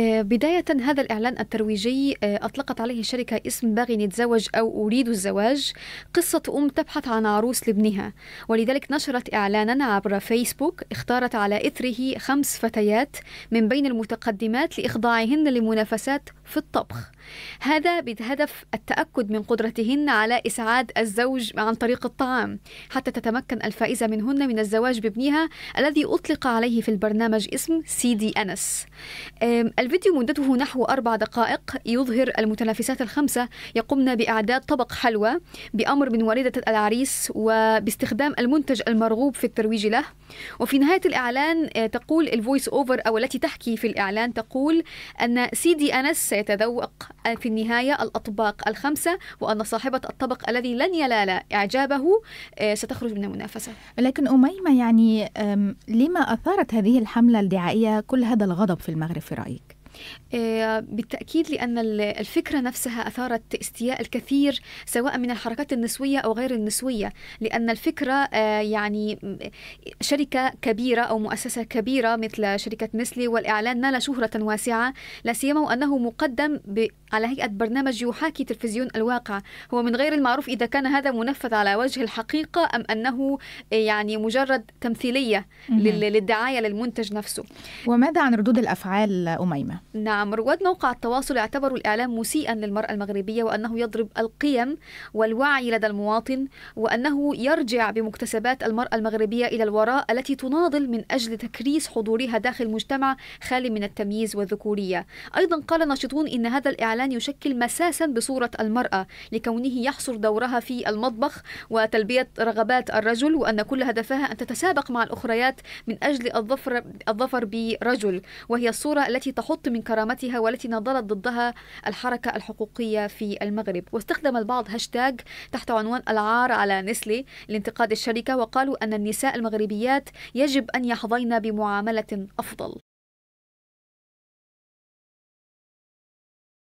آه، بداية هذا الإعلان الترويجي آه، أطلقت عليه الشركة اسم باغي نتزوج أو أريد الزواج قصة أم تبحث عن عروس لابنها ولذلك نشرت إعلانا عبر فيسبوك اختارت على إثره خمس فتيات من بين المتقدمات لإخضاعهن لمنافسات في الطبخ هذا بهدف التأكد من قدرتهن على إسعاد الزوج عن طريق الطعام حتى تتمكن الفائزة منهن من الزواج بابنها الذي أطلق عليه في البرنامج اسم سيدي أنس الفيديو مدته نحو أربع دقائق يظهر المتنافسات الخمسة يقمن بإعداد طبق حلوى بأمر من والدة العريس وباستخدام المنتج المرغوب في الترويج له وفي نهاية الإعلان آه، تقول الفويس أوفر أو التي تحكي في الإعلان تقول أن سيدي أنس سيتذوق في النهاية الأطباق الخمسة وأن صاحبة الطبق الذي لن يلال إعجابه آه، ستخرج من المنافسة لكن أميمة يعني لما أثارت هذه الحملة الدعائية كل هذا الغضب في المغرب في رأيك؟ آه، بالتأكيد لأن الفكرة نفسها أثارت استياء الكثير سواء من الحركات النسوية أو غير النسوية لأن الفكرة آه، يعني شركة كبيرة أو مؤسسة كبيرة مثل شركة نسلي والإعلان نال شهرة واسعة لا سيما وأنه مقدم على هيئة برنامج يحاكي تلفزيون الواقع هو من غير المعروف إذا كان هذا منفذ على وجه الحقيقة أم أنه يعني مجرد تمثيلية للدعاية للمنتج نفسه وماذا عن ردود الأفعال أميمة؟ نعم رواد موقع التواصل اعتبروا الإعلام مسيئا للمرأة المغربية وأنه يضرب القيم والوعي لدى المواطن وأنه يرجع بمكتسبات المرأة المغربية إلى الوراء التي تناضل من أجل تكريس حضورها داخل مجتمع خالي من التمييز والذكورية أيضا قال ناشطون إن هذا الإعلام يشكل مساسا بصورة المرأة لكونه يحصر دورها في المطبخ وتلبية رغبات الرجل وأن كل هدفها أن تتسابق مع الأخريات من أجل الظفر, الظفر برجل وهي الصورة التي تحط من كرامتها والتي نضلت ضدها الحركة الحقوقية في المغرب واستخدم البعض هاشتاج تحت عنوان العار على نسلي لانتقاد الشركة وقالوا أن النساء المغربيات يجب أن يحظين بمعاملة أفضل